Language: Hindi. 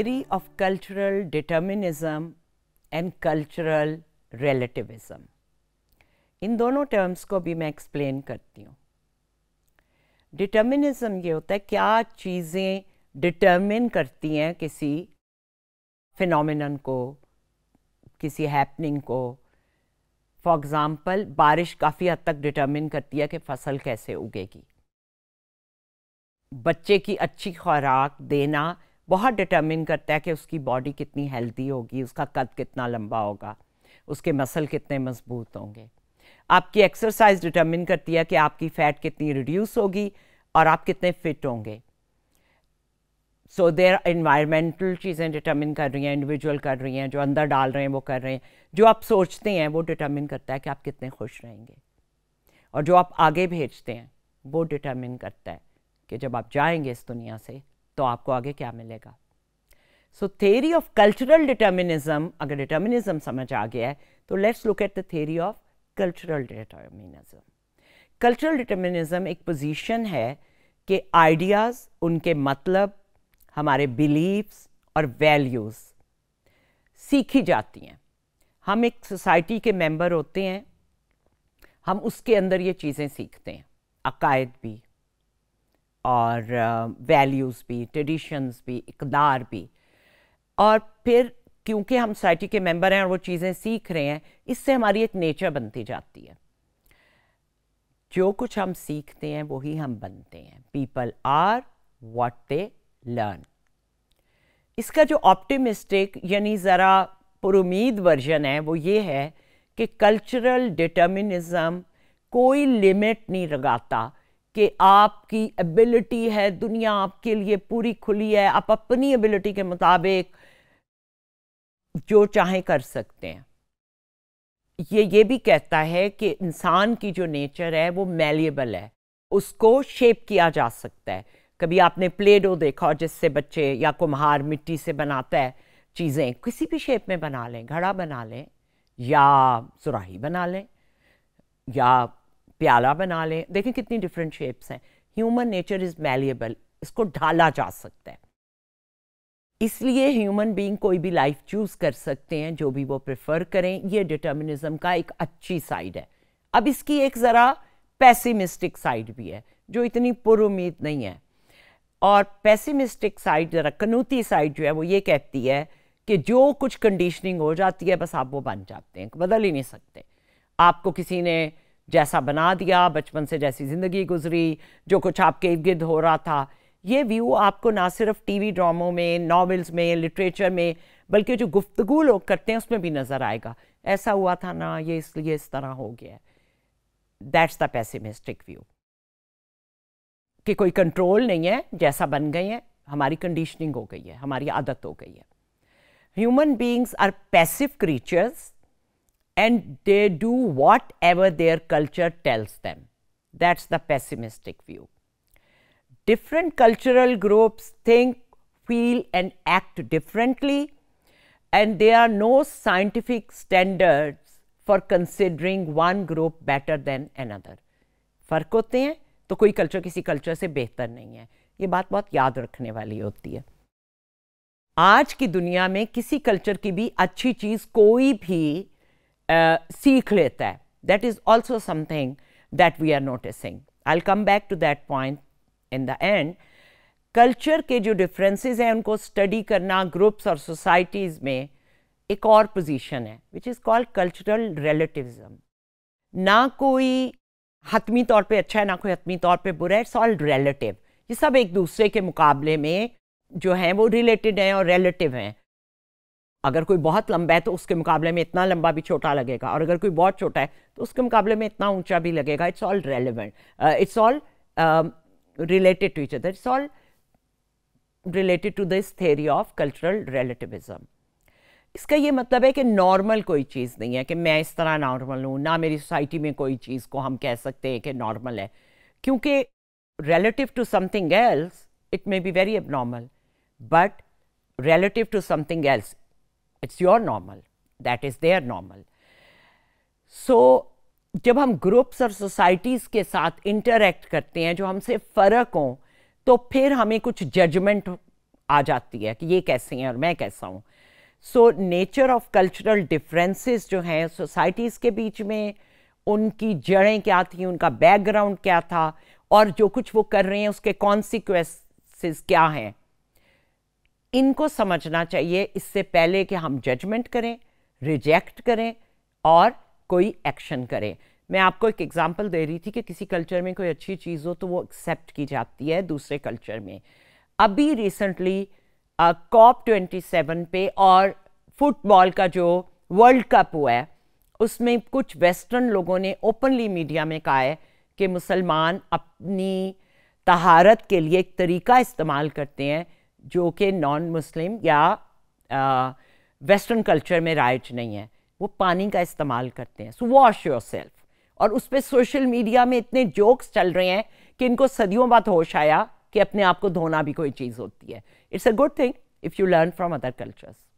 theory of cultural determinism and cultural relativism. इन दोनों टर्म्स को भी मैं एक्सप्लेन करती हूँ डिटर्मिनिज्म ये होता है क्या चीज़ें डिटर्मिन करती हैं किसी फिनोमिनन को किसी हैपनिंग को फॉर एग्ज़ाम्पल बारिश काफ़ी हद तक डिटर्मिन करती है कि फसल कैसे उगेगी बच्चे की अच्छी खुराक देना बहुत डिटर्मिन करता है कि उसकी बॉडी कितनी हेल्दी होगी उसका कद कितना लंबा होगा उसके मसल कितने मजबूत होंगे आपकी एक्सरसाइज डिटर्मिन करती है कि आपकी फ़ैट कितनी रिड्यूस होगी और आप कितने फिट होंगे सो देर इन्वायरमेंटल चीज़ें डिटर्मिन कर रही हैं इंडिविजुअल कर रही हैं जो अंदर डाल रहे हैं वो कर रहे हैं जो आप सोचते हैं वो डिटर्मिन करता है कि आप कितने खुश रहेंगे और जो आप आगे भेजते हैं वो डिटर्मिन करता है कि जब आप जाएंगे इस दुनिया से तो आपको आगे क्या मिलेगा so theory of cultural determinism अगर डिटर्मिनिज्म समझ आ गया है तो let's look at the theory of cultural determinism cultural determinism एक पोजीशन है कि आइडियाज़ उनके मतलब हमारे बिलीव्स और वैल्यूज़ सीखी जाती हैं हम एक सोसाइटी के मेंबर होते हैं हम उसके अंदर ये चीज़ें सीखते हैं अकायद भी और वैल्यूज़ भी ट्रेडिशंस भी इकदार भी और फिर क्योंकि हम सोसाइटी के मेंबर हैं और वो चीज़ें सीख रहे हैं इससे हमारी एक नेचर बनती जाती है जो कुछ हम सीखते हैं वही हम बनते हैं people are what they learn इसका जो ऑप्टिमिस्टिक यानी ज़रा पुरुमीद वर्जन है वो ये है कि कल्चरल डिटर्मिनिज़म कोई लिमिट नहीं लगाता कि आपकी एबिलिटी है दुनिया आपके लिए पूरी खुली है आप अपनी एबिलिटी के मुताबिक जो चाहे कर सकते हैं ये ये भी कहता है कि इंसान की जो नेचर है वो मेलिएबल है उसको शेप किया जा सकता है कभी आपने प्लेडो देखा और जिससे बच्चे या कुम्हार मिट्टी से बनाता है चीज़ें किसी भी शेप में बना लें घड़ा बना लें या सुराही बना लें या प्याला बना लें देखें कितनी डिफरेंट शेप्स हैं ह्यूमन नेचर इज़ मैलिएबल इसको ढाला जा सकता है इसलिए ह्यूमन बीइंग कोई भी लाइफ चूज़ कर सकते हैं जो भी वो प्रेफर करें ये डिटर्मिनिज्म का एक अच्छी साइड है अब इसकी एक ज़रा पैसिमिस्टिक साइड भी है जो इतनी पुरुद नहीं है और पैसिमिस्टिक साइड ज़रा कनूती साइड जो है वो ये कहती है कि जो कुछ कंडीशनिंग हो जाती है बस आप वो बन जाते हैं बदल ही नहीं सकते आपको किसी ने जैसा बना दिया बचपन से जैसी ज़िंदगी गुजरी जो कुछ आपके इर्द गिर्द हो रहा था ये व्यू आपको ना सिर्फ टी वी ड्रामों में नावल्स में लिटरेचर में बल्कि जो गुफ्तगु लोग करते हैं उसमें भी नज़र आएगा ऐसा हुआ था ना ये इसलिए इस तरह हो गया दैट्स द पैसिमिस्टिक व्यू कि कोई कंट्रोल नहीं है जैसा बन गए हैं हमारी कंडीशनिंग हो गई है हमारी आदत हो गई है human beings are passive creatures and they do whatever their culture tells them. That's the pessimistic view. Different cultural groups think, feel, and act differently, and there are no scientific standards for considering one group better than another. फ़र्क होते हैं तो कोई कल्चर किसी कल्चर से बेहतर नहीं है ये बात बहुत याद रखने वाली होती है आज की दुनिया में किसी कल्चर की भी अच्छी चीज़ कोई भी सीख लेता है that is also something that we are noticing I come back to that point in the end culture के जो डिफरेंसेस हैं उनको स्टडी करना ग्रुप्स और सोसाइटीज़ में एक और पोजीशन है which is called cultural relativism ना कोई हतमी तौर पे अच्छा है ना कोई हतमी तौर पे बुरा है इट्स ऑल रिलेटिव ये सब एक दूसरे के मुकाबले में जो हैं वो रिलेटेड हैं और रिलेटिव हैं अगर कोई बहुत लंबा है तो उसके मुकाबले में इतना लंबा भी छोटा लगेगा और अगर कोई बहुत छोटा है तो उसके मुकाबले में इतना ऊंचा भी लगेगा it's all relevant it's all related to each other it's all related to this theory of cultural relativism इसका ये मतलब है कि नॉर्मल कोई चीज़ नहीं है कि मैं इस तरह नॉर्मल हूँ ना मेरी सोसाइटी में कोई चीज़ को हम कह सकते हैं कि नॉर्मल है क्योंकि to something else it may be very abnormal but relative to something else it's your normal that is their normal so जब हम ग्रुप्स और सोसाइटीज़ के साथ इंटरेक्ट करते हैं जो हमसे फ़र्क हो तो फिर हमें कुछ जजमेंट आ जाती है कि ये कैसे हैं और मैं कैसा हूँ so nature of cultural differences जो हैं सोसाइटीज़ के बीच में उनकी जड़ें क्या थी उनका बैकग्राउंड क्या था और जो कुछ वो कर रहे हैं उसके कॉन्सिक्वेंसेस क्या हैं इनको समझना चाहिए इससे पहले कि हम जजमेंट करें रिजेक्ट करें और कोई एक्शन करें मैं आपको एक एग्जांपल दे रही थी कि किसी कल्चर में कोई अच्छी चीज़ हो तो वो एक्सेप्ट की जाती है दूसरे कल्चर में अभी रिसेंटली कॉप ट्वेंटी सेवन पे और फुटबॉल का जो वर्ल्ड कप हुआ है उसमें कुछ वेस्टर्न लोगों ने ओपनली मीडिया में कहा है कि मुसलमान अपनी तहारत के लिए एक तरीका इस्तेमाल करते हैं जो कि नॉन मुस्लिम या वेस्टर्न कल्चर में राइट नहीं है वो पानी का इस्तेमाल करते हैं सो वॉश योर सेल्फ और उस पर सोशल मीडिया में इतने जोक्स चल रहे हैं कि इनको सदियों बाद होश आया कि अपने आप को धोना भी कोई चीज़ होती है it's a good thing if you learn from other cultures